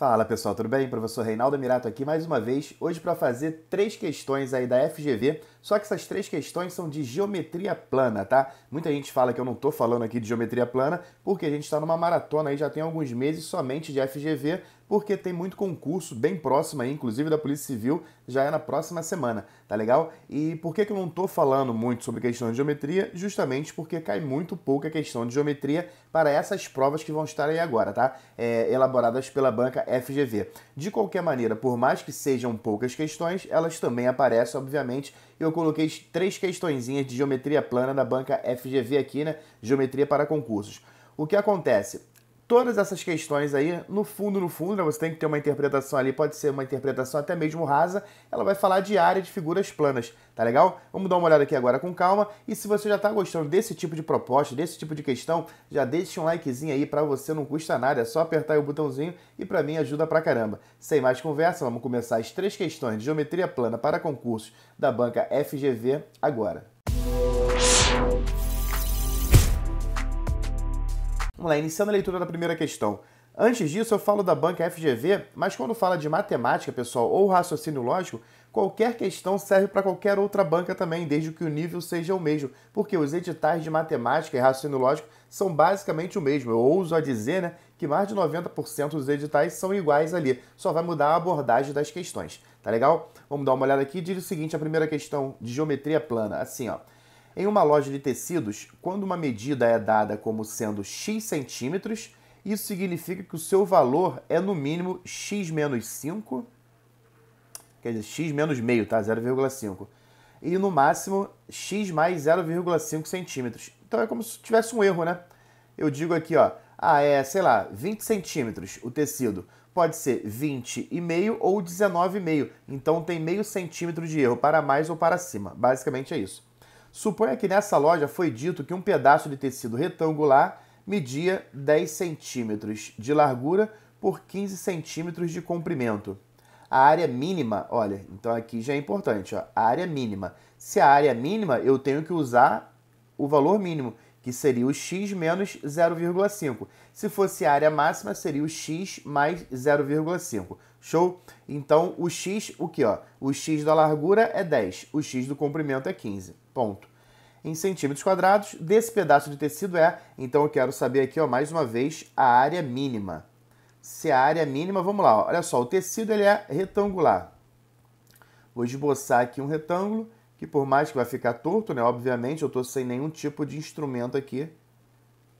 Fala pessoal, tudo bem? Professor Reinaldo Mirato aqui mais uma vez, hoje para fazer três questões aí da FGV, só que essas três questões são de geometria plana, tá? Muita gente fala que eu não estou falando aqui de geometria plana, porque a gente está numa maratona aí já tem alguns meses somente de FGV, porque tem muito concurso bem próximo aí, inclusive da Polícia Civil, já é na próxima semana, tá legal? E por que, que eu não tô falando muito sobre questão de geometria? Justamente porque cai muito pouca questão de geometria para essas provas que vão estar aí agora, tá? É, elaboradas pela banca FGV. De qualquer maneira, por mais que sejam poucas questões, elas também aparecem, obviamente, eu coloquei três questõezinhas de geometria plana da banca FGV aqui, né? Geometria para concursos. O que acontece? todas essas questões aí, no fundo, no fundo, né, você tem que ter uma interpretação ali, pode ser uma interpretação até mesmo rasa, ela vai falar de área de figuras planas, tá legal? Vamos dar uma olhada aqui agora com calma, e se você já está gostando desse tipo de proposta, desse tipo de questão, já deixa um likezinho aí, para você não custa nada, é só apertar o botãozinho e para mim ajuda pra caramba. Sem mais conversa, vamos começar as três questões de geometria plana para concursos da banca FGV agora. Música Vamos lá, iniciando a leitura da primeira questão. Antes disso, eu falo da banca FGV, mas quando fala de matemática, pessoal, ou raciocínio lógico, qualquer questão serve para qualquer outra banca também, desde que o nível seja o mesmo, porque os editais de matemática e raciocínio lógico são basicamente o mesmo. Eu ouso a dizer né, que mais de 90% dos editais são iguais ali, só vai mudar a abordagem das questões. Tá legal? Vamos dar uma olhada aqui. Diz o seguinte: a primeira questão de geometria plana, assim, ó. Em uma loja de tecidos, quando uma medida é dada como sendo x centímetros, isso significa que o seu valor é no mínimo x menos 5, quer dizer, x menos meio, tá? 0,5. E no máximo, x mais 0,5 centímetros. Então é como se tivesse um erro, né? Eu digo aqui, ó, ah, é, sei lá, 20 centímetros o tecido. Pode ser 20,5 ou 19,5. Então tem meio centímetro de erro para mais ou para cima. Basicamente é isso. Suponha que nessa loja foi dito que um pedaço de tecido retangular media 10 centímetros de largura por 15 centímetros de comprimento. A área mínima, olha, então aqui já é importante, ó, a área mínima. Se a área mínima, eu tenho que usar o valor mínimo, que seria o x menos 0,5. Se fosse a área máxima, seria o x mais 0,5. Show? Então, o x, o que, ó? O x da largura é 10, o x do comprimento é 15. Ponto. Em centímetros quadrados, desse pedaço de tecido é, então eu quero saber aqui, ó, mais uma vez, a área mínima. Se a área mínima, vamos lá, ó, olha só, o tecido ele é retangular. Vou esboçar aqui um retângulo, que por mais que vai ficar torto, né, obviamente, eu estou sem nenhum tipo de instrumento aqui,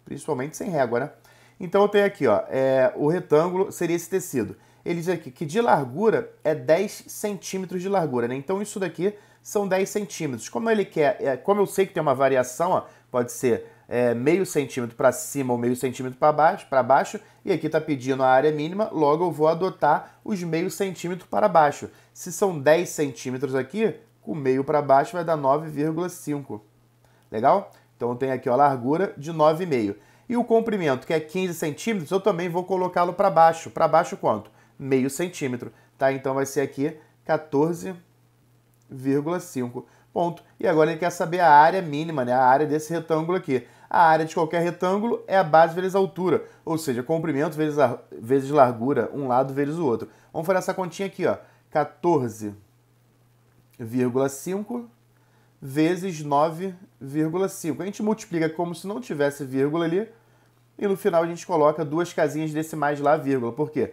principalmente sem régua, né? Então eu tenho aqui, ó, é, o retângulo seria esse tecido ele diz aqui que de largura é 10 centímetros de largura, né? Então isso daqui são 10 centímetros. Como ele quer, é, como eu sei que tem uma variação, ó, pode ser é, meio centímetro para cima ou meio centímetro para baixo, para baixo, e aqui está pedindo a área mínima, logo eu vou adotar os meio centímetro para baixo. Se são 10 centímetros aqui, com meio para baixo vai dar 9,5. Legal? Então eu tenho aqui ó, a largura de 9,5. E o comprimento, que é 15 centímetros, eu também vou colocá-lo para baixo. Para baixo quanto? meio centímetro, tá? Então vai ser aqui 14,5 ponto. E agora ele quer saber a área mínima, né? A área desse retângulo aqui. A área de qualquer retângulo é a base vezes a altura, ou seja, comprimento vezes, a, vezes largura, um lado vezes o outro. Vamos fazer essa continha aqui, ó. 14,5 vezes 9,5. A gente multiplica como se não tivesse vírgula ali, e no final a gente coloca duas casinhas decimais lá, vírgula. Por quê?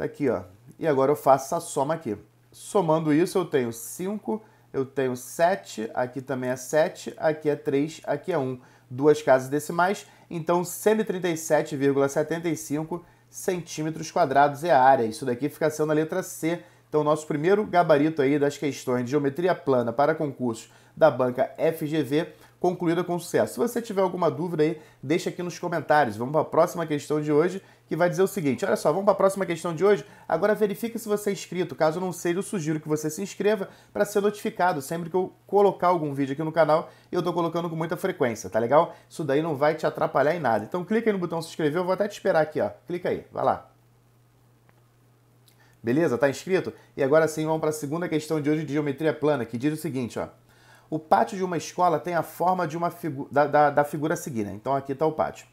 Tá aqui, ó. E agora eu faço a soma aqui. Somando isso, eu tenho 5, eu tenho 7, aqui também é 7, aqui é 3, aqui é 1. Duas casas decimais, então 137,75 centímetros quadrados é a área. Isso daqui fica sendo a letra C. Então, nosso primeiro gabarito aí das questões de geometria plana para concursos da banca FGV concluída com sucesso. Se você tiver alguma dúvida aí, deixa aqui nos comentários. Vamos para a próxima questão de hoje que vai dizer o seguinte: olha só, vamos para a próxima questão de hoje. Agora verifique se você é inscrito. Caso não seja, eu sugiro que você se inscreva para ser notificado. Sempre que eu colocar algum vídeo aqui no canal, eu estou colocando com muita frequência, tá legal? Isso daí não vai te atrapalhar em nada. Então clica aí no botão se inscrever, eu vou até te esperar aqui, ó. Clica aí, vai lá. Beleza? Tá inscrito? E agora sim vamos para a segunda questão de hoje de geometria plana, que diz o seguinte, ó. O pátio de uma escola tem a forma de uma figu da, da, da figura seguinte. né? Então aqui está o pátio.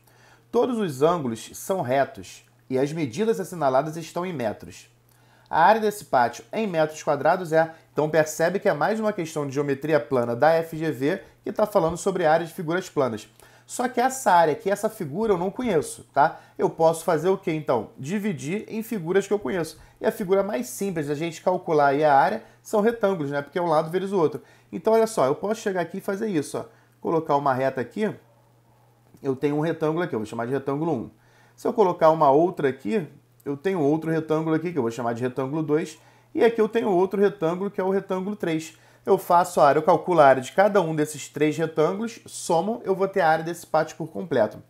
Todos os ângulos são retos e as medidas assinaladas estão em metros. A área desse pátio em metros quadrados é, então percebe que é mais uma questão de geometria plana da FGV que está falando sobre área de figuras planas. Só que essa área aqui, essa figura eu não conheço, tá? Eu posso fazer o que então? Dividir em figuras que eu conheço. E a figura mais simples da gente calcular aí a área são retângulos, né? Porque é um lado vezes o outro. Então olha só, eu posso chegar aqui e fazer isso, ó. Colocar uma reta aqui, eu tenho um retângulo aqui, eu vou chamar de retângulo 1. Se eu colocar uma outra aqui, eu tenho outro retângulo aqui, que eu vou chamar de retângulo 2, e aqui eu tenho outro retângulo, que é o retângulo 3. Eu faço a área, eu calculo a área de cada um desses três retângulos, somo, eu vou ter a área desse pátio por completo.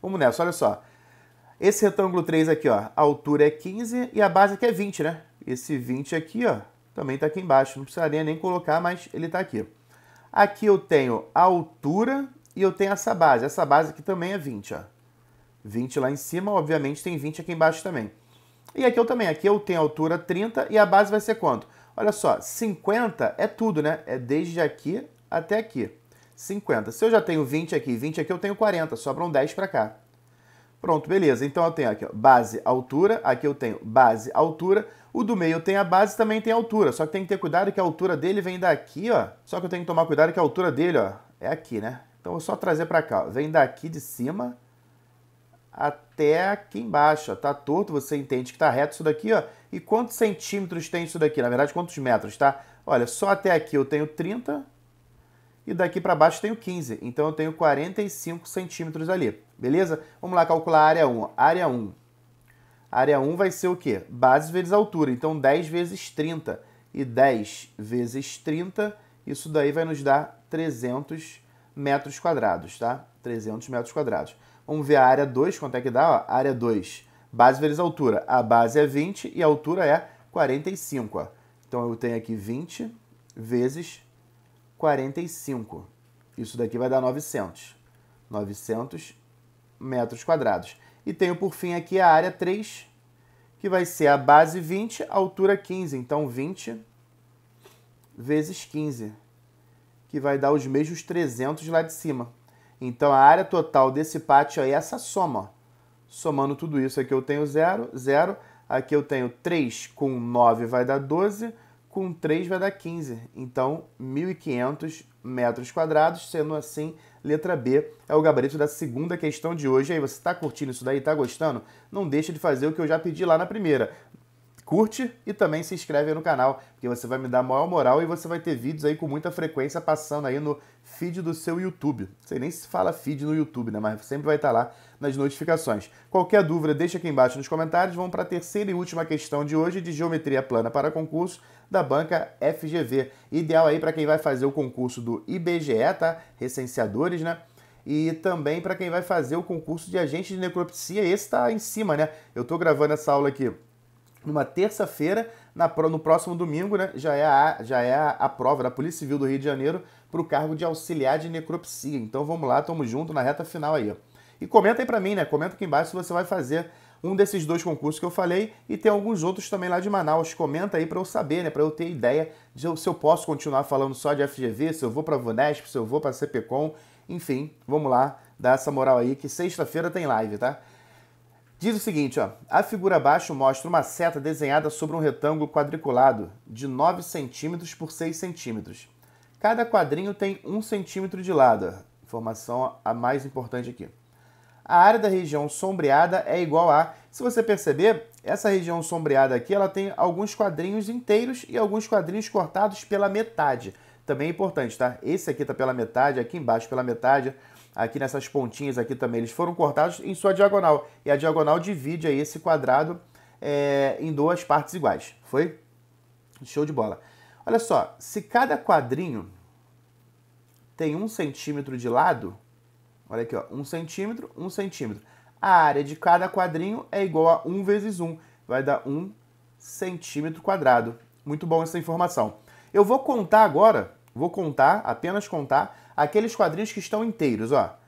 Vamos nessa, olha só. Esse retângulo 3 aqui, ó, a altura é 15 e a base aqui é 20, né? Esse 20 aqui, ó, também está aqui embaixo. Não precisaria nem colocar, mas ele está aqui. Aqui eu tenho a altura e eu tenho essa base. Essa base aqui também é 20, ó. 20 lá em cima, obviamente tem 20 aqui embaixo também. E aqui eu também, aqui eu tenho altura 30 e a base vai ser quanto? Olha só, 50 é tudo, né? É desde aqui até aqui. 50. Se eu já tenho 20 aqui 20 aqui, eu tenho 40, sobram 10 para cá. Pronto, beleza. Então eu tenho aqui ó, base, altura, aqui eu tenho base, altura. O do meio tem a base também tem altura, só que tem que ter cuidado que a altura dele vem daqui, ó. Só que eu tenho que tomar cuidado que a altura dele, ó, é aqui, né? Então, eu só trazer para cá. Vem daqui de cima até aqui embaixo. Está torto, você entende que está reto isso daqui, ó. E quantos centímetros tem isso daqui? Na verdade, quantos metros, tá? Olha, só até aqui eu tenho 30 e daqui para baixo eu tenho 15. Então, eu tenho 45 centímetros ali, beleza? Vamos lá calcular a área 1. Área 1. Área 1 vai ser o quê? Base vezes altura. Então, 10 vezes 30. E 10 vezes 30, isso daí vai nos dar 300 centímetros metros quadrados, tá? 300 metros quadrados. Vamos ver a área 2, quanto é que dá? Ó, área 2, base vezes altura. A base é 20 e a altura é 45. Ó. Então eu tenho aqui 20 vezes 45. Isso daqui vai dar 900. 900 metros quadrados. E tenho por fim aqui a área 3, que vai ser a base 20, altura 15. Então 20 vezes 15 que vai dar os mesmos 300 lá de cima. Então a área total desse pátio é essa soma. Somando tudo isso, aqui eu tenho 0, 0. Aqui eu tenho 3 com 9 vai dar 12, com 3 vai dar 15. Então, 1.500 metros quadrados, sendo assim, letra B é o gabarito da segunda questão de hoje. aí, você está curtindo isso daí? Está gostando? Não deixa de fazer o que eu já pedi lá na primeira curte e também se inscreve no canal, porque você vai me dar maior moral e você vai ter vídeos aí com muita frequência passando aí no feed do seu YouTube. sei nem se fala feed no YouTube, né? Mas sempre vai estar lá nas notificações. Qualquer dúvida, deixa aqui embaixo nos comentários. Vamos para a terceira e última questão de hoje de geometria plana para concurso da banca FGV. Ideal aí para quem vai fazer o concurso do IBGE, tá? Recenseadores, né? e também para quem vai fazer o concurso de agente de necropsia. Esse está em cima, né? Eu estou gravando essa aula aqui numa terça-feira, no próximo domingo, né, já é, a, já é a, prova da Polícia Civil do Rio de Janeiro para o cargo de auxiliar de necropsia. Então vamos lá, tamo junto na reta final aí. Ó. E comenta aí para mim, né? Comenta aqui embaixo se você vai fazer um desses dois concursos que eu falei e tem alguns outros também lá de Manaus. Comenta aí para eu saber, né, para eu ter ideia de se eu posso continuar falando só de FGV, se eu vou para Vunesp, se eu vou para CPCom, enfim, vamos lá, dá essa moral aí que sexta-feira tem live, tá? Diz o seguinte, ó, a figura abaixo mostra uma seta desenhada sobre um retângulo quadriculado de 9 centímetros por 6 centímetros. Cada quadrinho tem 1 centímetro de lado, informação a mais importante aqui. A área da região sombreada é igual a... Se você perceber, essa região sombreada aqui ela tem alguns quadrinhos inteiros e alguns quadrinhos cortados pela metade. Também é importante, tá? Esse aqui está pela metade, aqui embaixo pela metade aqui nessas pontinhas aqui também, eles foram cortados em sua diagonal. E a diagonal divide aí esse quadrado é, em duas partes iguais. Foi? Show de bola. Olha só, se cada quadrinho tem um centímetro de lado, olha aqui, ó, um centímetro, um centímetro. A área de cada quadrinho é igual a 1 vezes 1, vai dar 1 centímetro quadrado. Muito bom essa informação. Eu vou contar agora, vou contar, apenas contar, aqueles quadrinhos que estão inteiros, ó.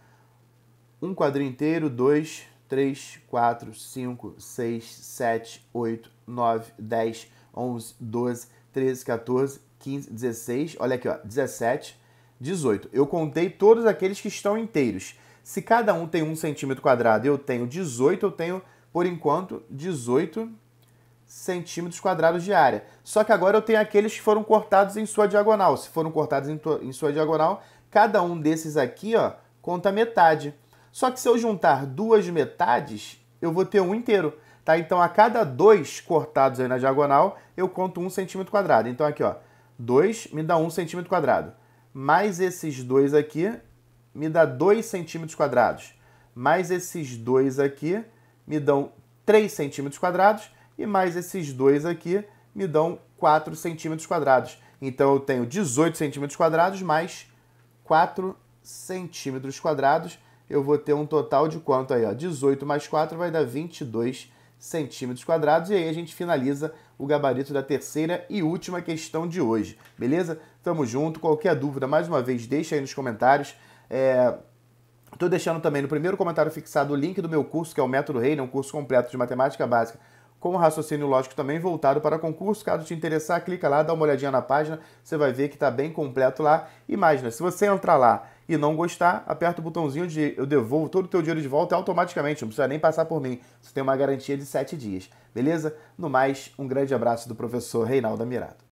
Um quadrinho inteiro, dois, três, quatro, cinco, seis, sete, oito, nove, dez, onze, doze, treze, quatorze, quinze, dezesseis, olha aqui, ó, dezessete, dezoito. Eu contei todos aqueles que estão inteiros. Se cada um tem um centímetro quadrado eu tenho 18, eu tenho, por enquanto, 18 centímetros quadrados de área. Só que agora eu tenho aqueles que foram cortados em sua diagonal. Se foram cortados em, em sua diagonal, Cada um desses aqui, ó, conta metade. Só que se eu juntar duas metades, eu vou ter um inteiro, tá? Então, a cada dois cortados aí na diagonal, eu conto um centímetro quadrado. Então, aqui, ó, 2 me dá 1 um centímetro quadrado. Mais esses dois aqui me dá 2 centímetros quadrados. Mais esses dois aqui me dão 3 centímetros quadrados. E mais esses dois aqui me dão 4 centímetros quadrados. Então eu tenho 18 centímetros quadrados mais 4 centímetros quadrados, eu vou ter um total de quanto aí? Ó? 18 mais 4 vai dar 22 centímetros quadrados. E aí a gente finaliza o gabarito da terceira e última questão de hoje, beleza? Tamo junto. Qualquer dúvida, mais uma vez, deixa aí nos comentários. É... Estou deixando também no primeiro comentário fixado o link do meu curso, que é o Método Reina, um curso completo de matemática básica com raciocínio lógico também voltado para concurso. Caso te interessar, clica lá, dá uma olhadinha na página, você vai ver que está bem completo lá. Imagina, se você entrar lá e não gostar, aperta o botãozinho de eu devolvo todo o teu dinheiro de volta automaticamente, não precisa nem passar por mim. Você tem uma garantia de 7 dias, beleza? No mais, um grande abraço do professor Reinaldo Mirado.